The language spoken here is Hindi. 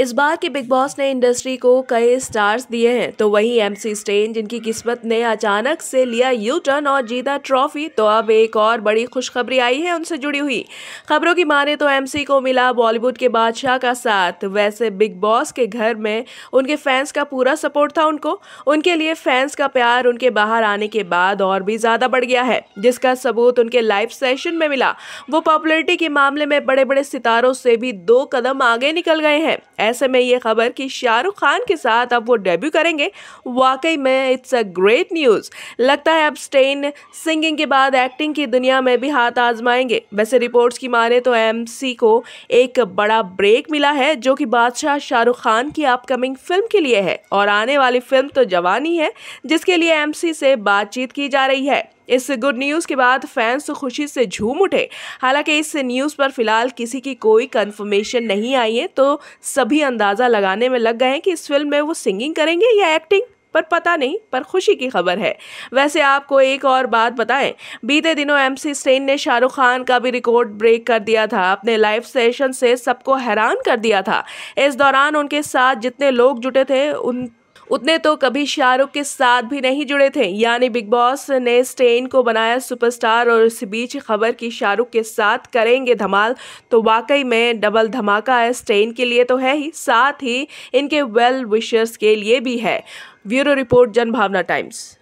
इस बार के बिग बॉस ने इंडस्ट्री को कई स्टार्स दिए हैं तो एम एमसी स्टेन जिनकी किस्मत ने अचानक से लिया यू टर्न और जीता ट्रॉफी तो अब एक और बड़ी खुशखबरी आई है उनसे जुड़ी हुई खबरों की माने तो एमसी को मिला बॉलीवुड के बादशाह का साथ वैसे बिग बॉस के घर में उनके फैंस का पूरा सपोर्ट था उनको उनके लिए फैंस का प्यार उनके बाहर आने के बाद और भी ज़्यादा बढ़ गया है जिसका सबूत उनके लाइव सेशन में मिला वो पॉपुलरिटी के मामले में बड़े बड़े सितारों से भी दो कदम आगे निकल गए हैं ऐसे में ये खबर कि शाहरुख खान के साथ अब वो डेब्यू करेंगे वाकई में इट्स अ ग्रेट न्यूज़ लगता है अब स्टेन सिंगिंग के बाद एक्टिंग की दुनिया में भी हाथ आजमाएंगे वैसे रिपोर्ट्स की माने तो एम को एक बड़ा ब्रेक मिला है जो कि बादशाह शाहरुख खान की अपकमिंग फिल्म के लिए है और आने वाली फिल्म तो जवानी है जिसके लिए एम से बातचीत की जा रही है इस गुड न्यूज़ के बाद फैंस तो खुशी से झूम उठे हालांकि इस न्यूज़ पर फिलहाल किसी की कोई कन्फर्मेशन नहीं आई है तो सभी अंदाज़ा लगाने में लग गए हैं कि इस फिल्म में वो सिंगिंग करेंगे या एक्टिंग पर पता नहीं पर खुशी की खबर है वैसे आपको एक और बात बताएं बीते दिनों एमसी स्टेन ने शाहरुख खान का भी रिकॉर्ड ब्रेक कर दिया था अपने लाइव सेशन से सबको हैरान कर दिया था इस दौरान उनके साथ जितने लोग जुटे थे उन उतने तो कभी शाहरुख के साथ भी नहीं जुड़े थे यानी बिग बॉस ने स्टेन को बनाया सुपरस्टार और इस बीच खबर कि शाहरुख के साथ करेंगे धमाल तो वाकई में डबल धमाका है स्टेन के लिए तो है ही साथ ही इनके वेल विशर्स के लिए भी है ब्यूरो रिपोर्ट जन भावना टाइम्स